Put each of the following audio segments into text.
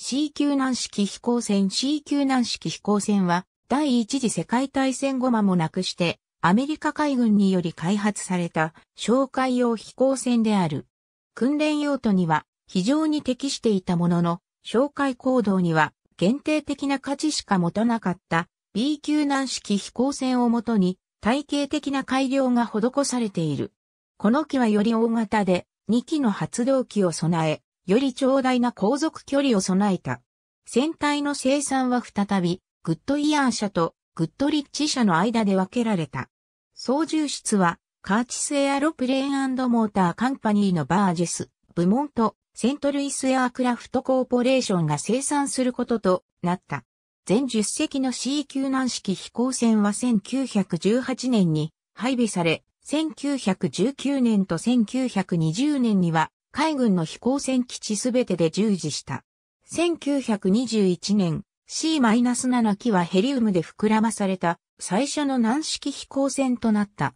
C 級軟式飛行船 C 級軟式飛行船は第一次世界大戦後間もなくしてアメリカ海軍により開発された哨戒用飛行船である。訓練用途には非常に適していたものの、哨戒行動には限定的な価値しか持たなかった B 級軟式飛行船をもとに体系的な改良が施されている。この機はより大型で2機の発動機を備え、より長大な航続距離を備えた。船体の生産は再び、グッドイヤー社とグッドリッチ社の間で分けられた。操縦室は、カーチスエアロプレーンモーターカンパニーのバージェス部門とセントルイスエアークラフトコーポレーションが生産することとなった。全10隻の C 級難式飛行船は1918年に配備され、1919年と1920年には海軍の飛行船基地すべてで従事した。1921年、C-7 機はヘリウムで膨らまされた最初の軟式飛行船となった。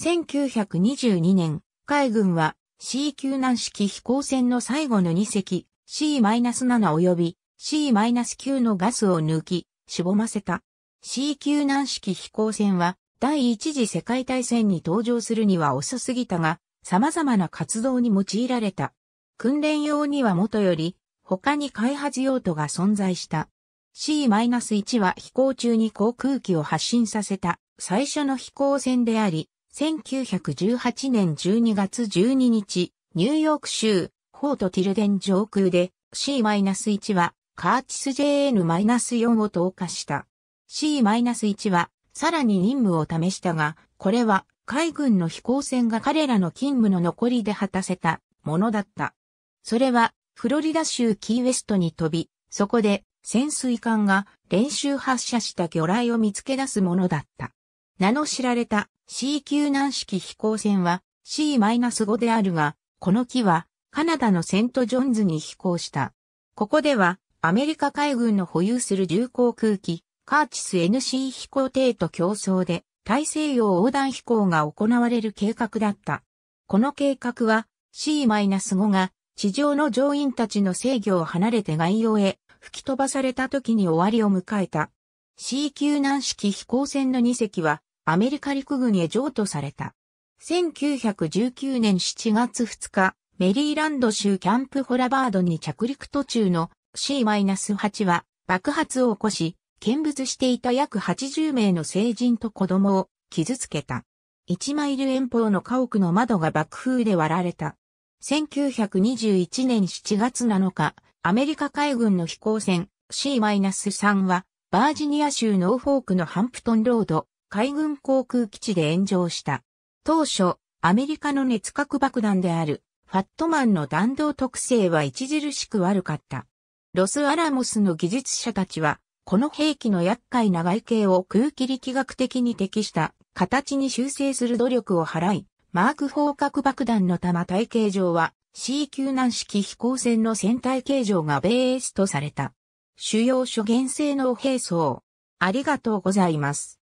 1922年、海軍は C 級軟式飛行船の最後の2隻 C-7 及び C-9 のガスを抜き、しぼませた。C 級軟式飛行船は第一次世界大戦に登場するには遅すぎたが、様々な活動に用いられた。訓練用にはもとより、他に開発用途が存在した。C-1 は飛行中に航空機を発進させた最初の飛行船であり、1918年12月12日、ニューヨーク州、フォート・ティルデン上空で C-1 はカーチス JN-4 を投下した。C-1 はさらに任務を試したが、これは海軍の飛行船が彼らの勤務の残りで果たせたものだった。それは、フロリダ州キーウェストに飛び、そこで潜水艦が練習発射した魚雷を見つけ出すものだった。名の知られた C 級軟式飛行船は C-5 であるが、この機はカナダのセントジョンズに飛行した。ここではアメリカ海軍の保有する重航空機カーチス NC 飛行艇と競争で大西洋横断飛行が行われる計画だった。この計画は C-5 が地上の乗員たちの制御を離れて外洋へ吹き飛ばされた時に終わりを迎えた。C 級難式飛行船の2隻はアメリカ陸軍へ譲渡された。1919年7月2日、メリーランド州キャンプホラバードに着陸途中の C-8 は爆発を起こし、見物していた約80名の成人と子供を傷つけた。1マイル遠方の家屋の窓が爆風で割られた。1921年7月7日、アメリカ海軍の飛行船 C-3 は、バージニア州ノーフォークのハンプトンロード、海軍航空基地で炎上した。当初、アメリカの熱核爆弾である、ファットマンの弾道特性は著しく悪かった。ロスアラモスの技術者たちは、この兵器の厄介な外形を空気力学的に適した形に修正する努力を払い、マーク砲核爆弾の弾体形状は C 級難式飛行船の船体形状がベースとされた。主要諸原性能兵装。ありがとうございます。